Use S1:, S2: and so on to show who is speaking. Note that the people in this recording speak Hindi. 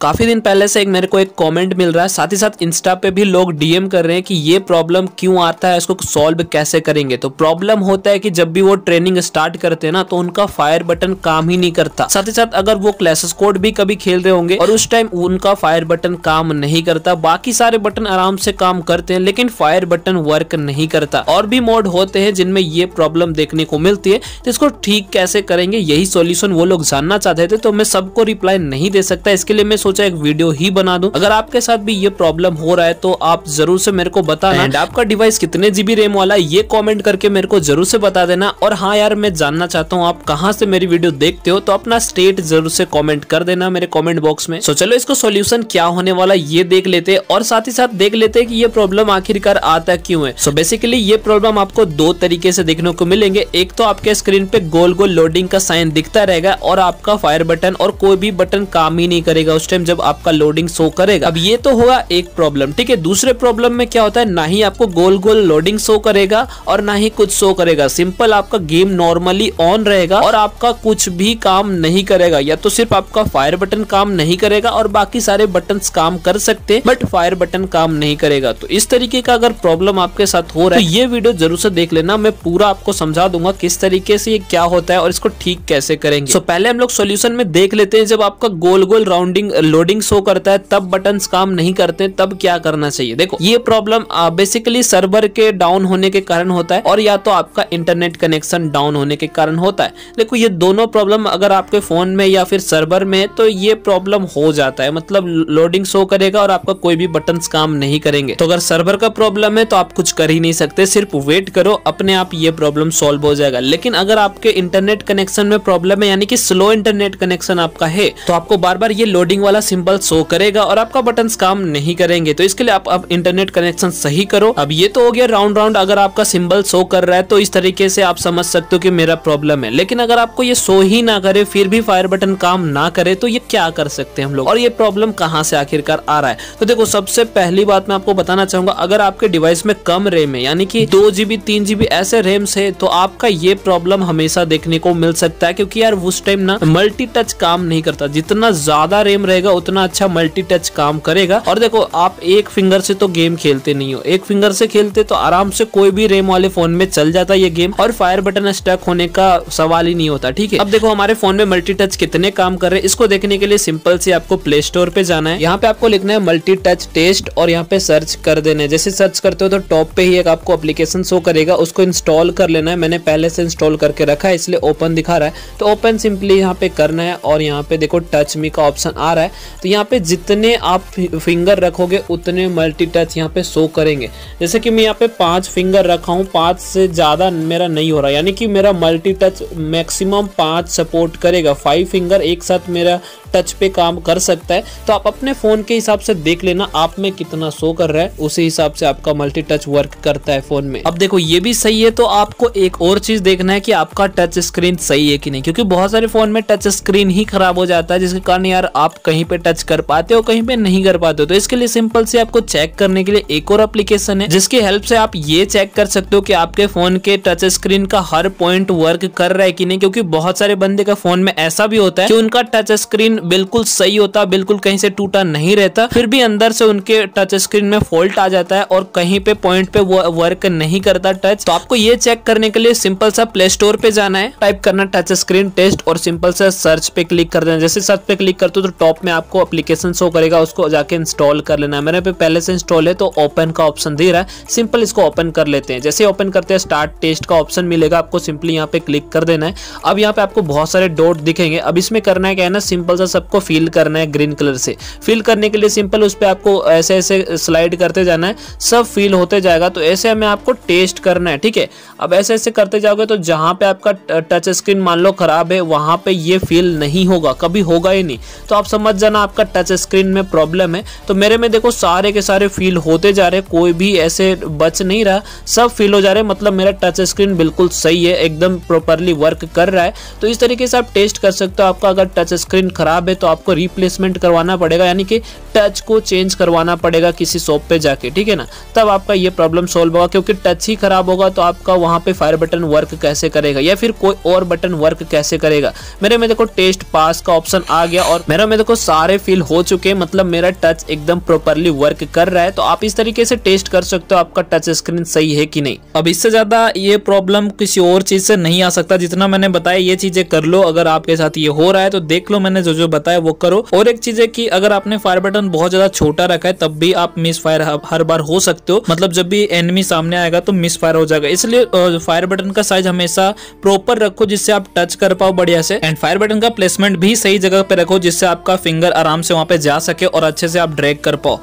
S1: काफ़ी दिन पहले से एक मेरे को एक कमेंट मिल रहा है साथ ही साथ इंस्टा पे भी लोग डीएम कर रहे हैं कि ये प्रॉब्लम क्यों आता है इसको सॉल्व कैसे करेंगे तो प्रॉब्लम होता है कि जब भी वो ट्रेनिंग स्टार्ट करते हैं ना तो उनका फायर बटन काम ही नहीं करता साथ ही साथ अगर वो क्लासेस कोड भी कभी खेल रहे होंगे और उस टाइम उनका फायर बटन काम नहीं करता बाकी सारे बटन आराम से काम करते हैं लेकिन फायर बटन वर्क नहीं करता और भी मोड होते हैं जिनमें ये प्रॉब्लम देखने को मिलती है तो इसको ठीक कैसे करेंगे यही सोल्यूशन वो लोग जानना चाहते थे तो मैं सबको रिप्लाई नहीं दे सकता इसके लिए मैं सोचा एक वीडियो ही बना दूं अगर आपके साथ भी ये प्रॉब्लम हो रहा है तो आप जरूर से मेरे को बताना एंड आपका डिवाइस कितने जीबी रेम वाला ये कमेंट करके मेरे को जरूर से बता देना और हाँ यार मैं जानना चाहता हूँ आप कहाँ से मेरी वीडियो देखते हो तो अपना स्टेट जरूर से कॉमेंट कर देना मेरे कॉमेंट बॉक्स में तो चलो इसको सोल्यूशन क्या होने वाला ये देख लेते और साथ ही साथ देख लेते की ये प्रॉब्लम आखिरकार आता क्यूँ है सो बेसिकली ये प्रॉब्लम आपको दो तरीके से देखने को मिलेंगे एक तो आपके स्क्रीन पे गोल गोल लोडिंग का साइन दिखता रहेगा और आपका फायर बटन और कोई भी बटन काम ही नहीं करेगा उस टाइम सिस्टम जब आपका लोडिंग शो करेगा अब ये तो हुआ एक प्रॉब्लम ठीक है दूसरे प्रॉब्लम में क्या होता है ना ही आपको गोल गोल लोडिंग शो करेगा और ना ही कुछ शो करेगा सिंपल आपका गेम नॉर्मली ऑन रहेगा और आपका कुछ भी काम नहीं करेगा या तो सिर्फ आपका फायर बटन काम नहीं करेगा और बाकी सारे बटन काम कर सकते हैं बट फायर बटन काम नहीं करेगा तो इस तरीके का अगर प्रॉब्लम आपके साथ हो रहा है तो ये वीडियो जरूर से देख लेना मैं पूरा आपको समझा दूंगा किस तरीके से ये क्या होता है और इसको ठीक कैसे करेंगे तो so, पहले हम लोग सोल्यूशन में देख लेते हैं जब आपका गोल गोल राउंडिंग लोडिंग शो करता है तब बटन काम नहीं करते तब क्या करना चाहिए देखो ये प्रॉब्लम बेसिकली सर्वर के डाउन होने के कारण होता है और या तो आपका इंटरनेट कनेक्शन डाउन होने के कारण होता है देखो ये दोनों प्रॉब्लम अगर आपके फोन में या फिर सर्वर में है तो ये प्रॉब्लम हो जाता है मतलब लोडिंग शो करेगा और आपका कोई भी बटन काम नहीं करेंगे तो अगर सर्वर का प्रॉब्लम है तो आप कुछ कर ही नहीं सकते सिर्फ वेट करो अपने आप ये प्रॉब्लम सॉल्व हो जाएगा लेकिन अगर आपके इंटरनेट कनेक्शन में प्रॉब्लम है यानी कि स्लो इंटरनेट कनेक्शन आपका है तो आपको बार बार ये लोडिंग वाला वाला सिंबल शो करेगा और आपका बटन काम नहीं करेंगे तो इसके लिए आप, अब इंटरनेट कनेक्शन सही करो अब ये तो हो गया राउंड राउंड अगर आपका सिंबल शो कर रहा है तो इस तरीके से आप समझ सकते हो कि मेरा प्रॉब्लम है लेकिन अगर आपको ये शो ही ना करे फिर भी फायर बटन काम ना करे तो ये क्या कर सकते हैं हम लोग और ये प्रॉब्लम कहाँ से आखिरकार आ रहा है तो देखो सबसे पहली बात मैं आपको बताना चाहूंगा अगर आपके डिवाइस में कम रेम है यानी कि दो जीबी तीन जीबी ऐसे रेम है तो आपका ये प्रॉब्लम हमेशा देखने को मिल सकता है क्योंकि यार उस टाइम ना मल्टी टच काम नहीं करता जितना ज्यादा रेम रहेगा करेगा उतना अच्छा मल्टी टच काम करेगा और देखो आप एक फिंगर से तो गेम खेलते नहीं हो एक फिंगर से खेलते तो आराम से कोई भी रेम वाले फोन में चल जाता ये गेम और फायर बटन स्टक होने का सवाल ही नहीं होता ठीक है अब देखो हमारे फोन में मल्टी टच कितने काम कर रहे हैं इसको देखने के लिए सिंपल से आपको प्ले स्टोर पे जाना है यहाँ पे आपको लिखना है मल्टी टच टेस्ट और यहाँ पे सर्च कर देना है जैसे सर्च करते हो तो टॉप पे ही एक आपको एप्लीकेशन शो करेगा उसको इंस्टॉल कर लेना है मैंने पहले से इंस्टॉल करके रखा है इसलिए ओपन दिखा रहा है तो ओपन सिंपली यहाँ पे करना है और यहाँ पे देखो टच मी का ऑप्शन आ रहा है तो यहाँ पे जितने आप फिंगर रखोगे उतने मल्टी टच यहाँ पे शो करेंगे जैसे कि मैं यहाँ पे पांच फिंगर रखा हूँ पांच से ज़्यादा मेरा नहीं हो रहा यानी कि मेरा मल्टी टच मैक्सिमम पांच सपोर्ट करेगा फाइव फिंगर एक साथ मेरा टच पे काम कर सकता है तो आप अपने फ़ोन के हिसाब से देख लेना आप में कितना शो कर रहा है उसी हिसाब से आपका मल्टी टच वर्क करता है फ़ोन में अब देखो ये भी सही है तो आपको एक और चीज़ देखना है कि आपका टच स्क्रीन सही है कि नहीं क्योंकि बहुत सारे फ़ोन में टच स्क्रीन ही खराब हो जाता है जिसके कारण यार आप कहीं पे टच कर पाते हो कहीं पे नहीं कर पाते हो तो इसके लिए सिंपल से आपको चेक करने के लिए एक और एप्लीकेशन है जिसकी हेल्प से आप ये चेक कर सकते हो कि आपके फ़ोन के टच स्क्रीन का हर पॉइंट वर्क कर रहा है कि नहीं क्योंकि बहुत सारे बंदे का फ़ोन में ऐसा भी होता है कि उनका टच स्क्रीन बिल्कुल सही होता बिल्कुल कहीं से टूटा नहीं रहता फिर भी अंदर से उनके टच स्क्रीन में फॉल्ट आ जाता है और कहीं पे पॉइंट पे वर्क नहीं करता टच तो आपको ये चेक करने के लिए सिंपल सा प्ले स्टोर पे जाना है टाइप करना टच स्क्रीन टेस्ट और सिंपल सा सर्च पे क्लिक कर देना जैसे सर्च पे क्लिक करते हो तो टॉप में आपको अप्लीकेशन शो करेगा उसको जाके इंस्टॉल कर लेना मेरे पे पहले से इंस्टॉल है तो ओपन का ऑप्शन दे रहा है सिंपल इसको ओपन कर लेते हैं जैसे ओपन करते हैं स्टार्ट टेस्ट का ऑप्शन मिलेगा आपको सिंपली यहाँ पे क्लिक कर देना है अब यहाँ पे आपको बहुत सारे डॉट दिखेंगे अब इसमें करना है क्या है ना सिंपल सा सा सबको फिल करना है ग्रीन कलर से फिल करने के लिए सिंपल उस पर आपको ऐसे ऐसे स्लाइड करते जाना है सब फिल होते जाएगा तो ऐसे हमें आपको टेस्ट करना है ठीक है अब ऐसे ऐसे करते जाओगे तो जहाँ पे आपका टच स्क्रीन मान लो खराब है वहाँ पे ये फील नहीं होगा कभी होगा ही नहीं तो आप समझ जाना आपका टच स्क्रीन में प्रॉब्लम है तो मेरे में देखो सारे के सारे फील होते जा रहे कोई भी ऐसे बच नहीं रहा सब फील हो जा रहे मतलब मेरा टच स्क्रीन बिल्कुल सही है एकदम प्रॉपरली वर्क कर रहा है तो इस तरीके से आप टेस्ट कर सकते हो आपका अगर टच स्क्रीन खराब ख़राब है तो आपको रिप्लेसमेंट करवाना पड़ेगा यानी कि टच को चेंज करवाना पड़ेगा किसी शॉप पे जाके ठीक है ना तब आपका ये प्रॉब्लम सॉल्व होगा क्योंकि टच ही ख़राब होगा तो आपका वहाँ पे फायर बटन वर्क कैसे करेगा या फिर कोई और बटन वर्क कैसे करेगा मेरे में देखो टेस्ट पास का ऑप्शन आ गया और मेरे में देखो सारे फील हो चुके हैं मतलब मेरा टच एकदम प्रॉपरली वर्क कर रहा है तो आप इस तरीके से टेस्ट कर सकते हो आपका टच स्क्रीन सही है कि नहीं अब इससे ज़्यादा ये प्रॉब्लम किसी और चीज़ से नहीं आ सकता जितना मैंने बताया ये चीज़ें कर लो अगर आपके साथ ये हो रहा है तो देख लो मैंने जो जो बताया वो करो और एक चीज है कि अगर आपने फायर बटन बहुत ज्यादा छोटा रखा है तब भी आप मिस फायर हर बार हो सकते हो मतलब जब भी एनिमी सामने आएगा तो मिस फायर हो जाएगा इसलिए फायर बटन का साइज हमेशा प्रॉपर रखो जिससे आप टच कर पाओ बढ़िया से एंड फायर बटन का प्लेसमेंट भी सही जगह पे रखो जिससे आपका फिंगर आराम से वहां पे जा सके और अच्छे से आप ड्रैग कर पाओ